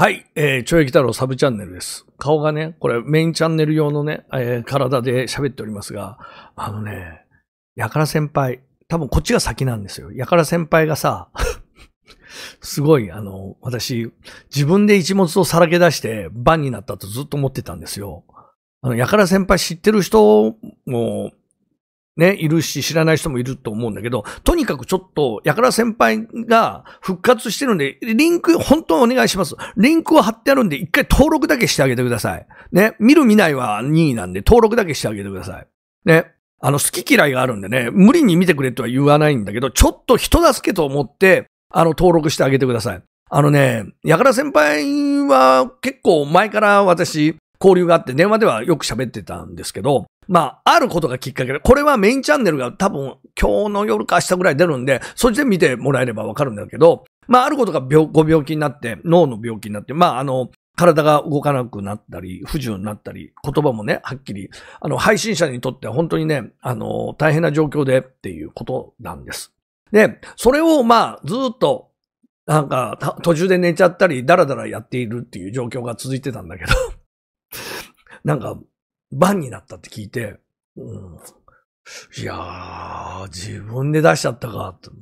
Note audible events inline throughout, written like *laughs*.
はい、えー、ちょいき太郎サブチャンネルです。顔がね、これメインチャンネル用のね、えー、体で喋っておりますが、あのね、やから先輩、多分こっちが先なんですよ。やから先輩がさ、*laughs* すごい、あの、私、自分で一物をさらけ出してバンになったとずっと思ってたんですよ。あの、やから先輩知ってる人もね、いるし、知らない人もいると思うんだけど、とにかくちょっと、やから先輩が復活してるんで、リンク、本当お願いします。リンクを貼ってあるんで、一回登録だけしてあげてください。ね、見る見ないは任意なんで、登録だけしてあげてください。ね、あの、好き嫌いがあるんでね、無理に見てくれとは言わないんだけど、ちょっと人助けと思って、あの、登録してあげてください。あのね、やから先輩は結構前から私、交流があって、電話ではよく喋ってたんですけど、まあ、あることがきっかけで、これはメインチャンネルが多分今日の夜か明日ぐらい出るんで、そっちで見てもらえればわかるんだけど、まあ、あることがご病気になって、脳の病気になって、まあ、あの、体が動かなくなったり、不自由になったり、言葉もね、はっきり、あの、配信者にとっては本当にね、あの、大変な状況でっていうことなんです。で、それをまあ、ずっと、なんか、途中で寝ちゃったり、ダラダラやっているっていう状況が続いてたんだけど、なんか、バンになったって聞いて、うん、いやー、自分で出しちゃったか、と。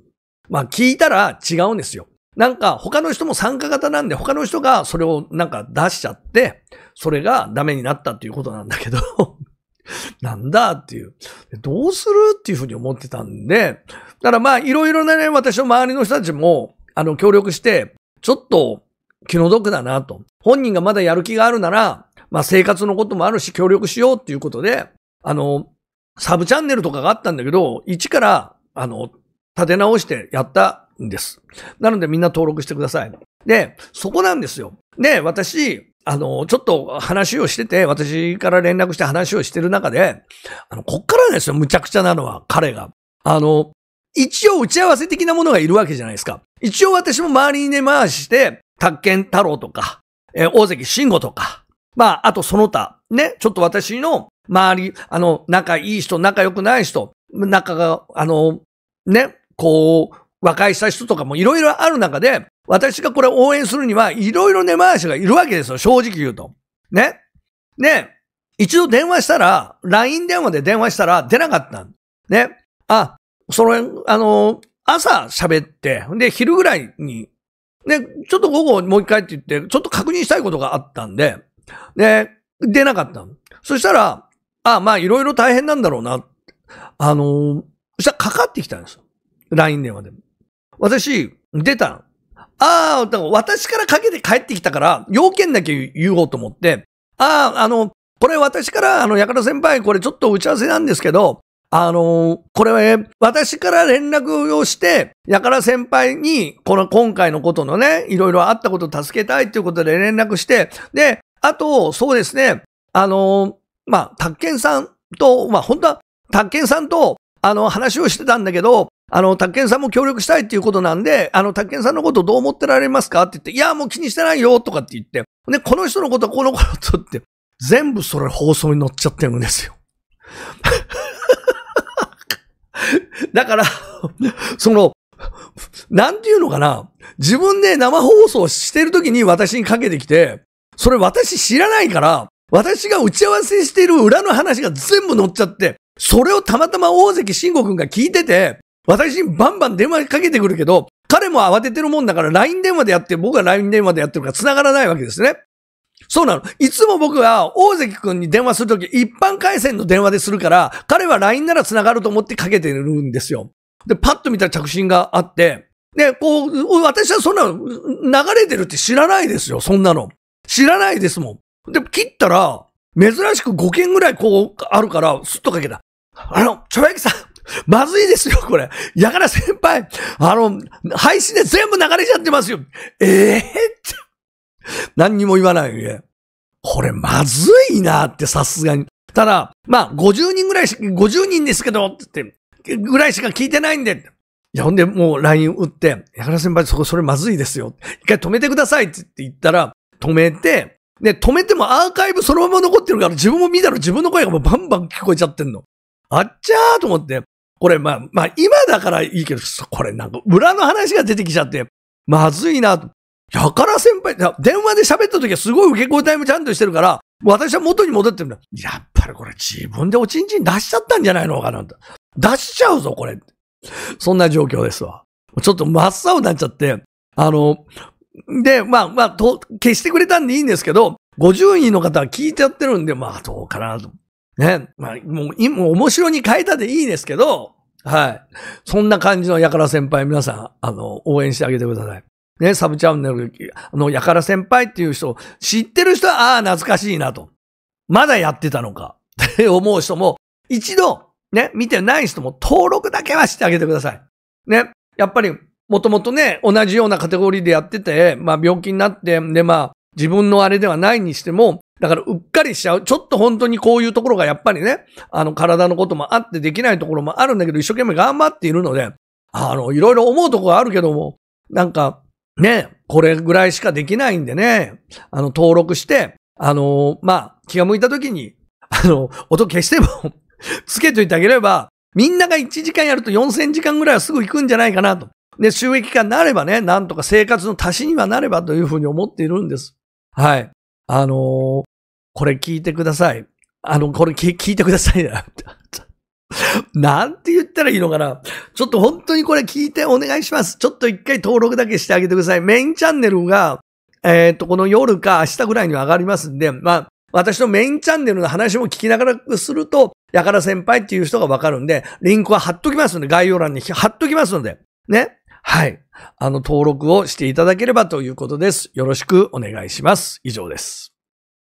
まあ聞いたら違うんですよ。なんか他の人も参加型なんで他の人がそれをなんか出しちゃって、それがダメになったっていうことなんだけど *laughs* なんだっていう。どうするっていうふうに思ってたんで、だからまあいろいろなね、私の周りの人たちも、あの、協力して、ちょっと気の毒だなと。本人がまだやる気があるなら、まあ生活のこともあるし協力しようっていうことで、あの、サブチャンネルとかがあったんだけど、一から、あの、立て直してやったんです。なのでみんな登録してください。で、そこなんですよ。で、私、あの、ちょっと話をしてて、私から連絡して話をしてる中で、あの、こっからですよ、むちゃくちゃなのは、彼が。あの、一応打ち合わせ的なものがいるわけじゃないですか。一応私も周りに根回して、宅建太郎とか、えー、大関慎吾とか、まあ、あとその他、ね、ちょっと私の周り、あの、仲いい人、仲良くない人、仲が、あの、ね、こう、和解した人とかもいろいろある中で、私がこれ応援するには、いろいろ根回しがいるわけですよ、正直言うと。ね。ね。一度電話したら、LINE 電話で電話したら出なかったね。あ、その、あの、朝喋って、で、昼ぐらいに、ね、ちょっと午後もう一回って言って、ちょっと確認したいことがあったんで、で、出なかった。そしたら、あ、まあいろいろ大変なんだろうな。あのー、そしたらかかってきたんですよ。LINE 電話でも。私、出た。ああ、私からかけて帰ってきたから、要件だけ言おうと思って、ああ、あの、これ私から、あの、ヤカ先輩、これちょっと打ち合わせなんですけど、あの、これは、ね、私から連絡をして、やから先輩に、この今回のことのね、いろいろあったことを助けたいということで連絡して、で、あと、そうですね。あの、まあ、宅建さんと、まあ、本当は、宅建さんと、あの、話をしてたんだけど、あの、宅建さんも協力したいっていうことなんで、あの、宅建さんのことどう思ってられますかって言って、いや、もう気にしてないよ、とかって言って、で、この人のことはこのことって、全部それ放送に載っちゃってるんですよ。*laughs* だからその、なんていうのかな、自分で生放送してる時に私にかけてきて、それ私知らないから、私が打ち合わせしている裏の話が全部載っちゃって、それをたまたま大関慎吾くんが聞いてて、私にバンバン電話かけてくるけど、彼も慌ててるもんだから LINE 電話でやって、僕が LINE 電話でやってるから繋がらないわけですね。そうなの。いつも僕は大関くんに電話するとき、一般回線の電話でするから、彼は LINE なら繋がると思ってかけてるんですよ。で、パッと見たら着信があって、で、こう、私はそんな流れてるって知らないですよ、そんなの。知らないですもん。で、切ったら、珍しく5件ぐらいこう、あるから、すっとかけた。あの、ちょやきさん、まずいですよ、これ。やから先輩、あの、配信で全部流れちゃってますよ。ええー、って。何にも言わないね。これまずいなってさすがに。ただ、まあ、50人ぐらいし、50人ですけど、って言って、ぐらいしか聞いてないんで。いや、ほんで、もう LINE 打って、やから先輩、そこ、それまずいですよ。一回止めてくださいって言ったら、止めて、で、止めてもアーカイブそのまま残ってるから自分も見たら自分の声がもうバンバン聞こえちゃってんの。あっちゃーと思って、これまあ、まあ今だからいいけど、これなんか裏の話が出てきちゃって、まずいなと。やから先輩、電話で喋った時はすごい受け答えもちゃんとしてるから、私は元に戻ってるんだ。やっぱりこれ自分でおちんちん出しちゃったんじゃないのかなと。出しちゃうぞ、これ。そんな状況ですわ。ちょっと真っ青になっちゃって、あの、で、まあまあ、と、消してくれたんでいいんですけど、50人の方は聞いちゃってるんで、まあどうかなと。ね。まあ、もう、もう面白に変えたでいいですけど、はい。そんな感じのやから先輩、皆さん、あの、応援してあげてください。ね、サブチャンネル、あの、やから先輩っていう人、知ってる人は、ああ、懐かしいなと。まだやってたのか。っ *laughs* て思う人も、一度、ね、見てない人も登録だけはしてあげてください。ね。やっぱり、もともとね、同じようなカテゴリーでやってて、まあ病気になって、でまあ自分のあれではないにしても、だからうっかりしちゃう。ちょっと本当にこういうところがやっぱりね、あの体のこともあってできないところもあるんだけど、一生懸命頑張っているので、あの、いろいろ思うとこがあるけども、なんか、ね、これぐらいしかできないんでね、あの、登録して、あの、まあ、気が向いた時に、あの、音消してもつけといてあげれば、みんなが1時間やると4000時間ぐらいはすぐ行くんじゃないかなと。で、収益化になればね、なんとか生活の足しにはなればというふうに思っているんです。はい。あのー、これ聞いてください。あの、これ聞いてくださいな。*laughs* なんて言ったらいいのかなちょっと本当にこれ聞いてお願いします。ちょっと一回登録だけしてあげてください。メインチャンネルが、えっ、ー、と、この夜か明日ぐらいには上がりますんで、まあ、私のメインチャンネルの話も聞きながらすると、やから先輩っていう人がわかるんで、リンクは貼っときますので、概要欄に貼っときますので、ね。はい。あの、登録をしていただければということです。よろしくお願いします。以上です。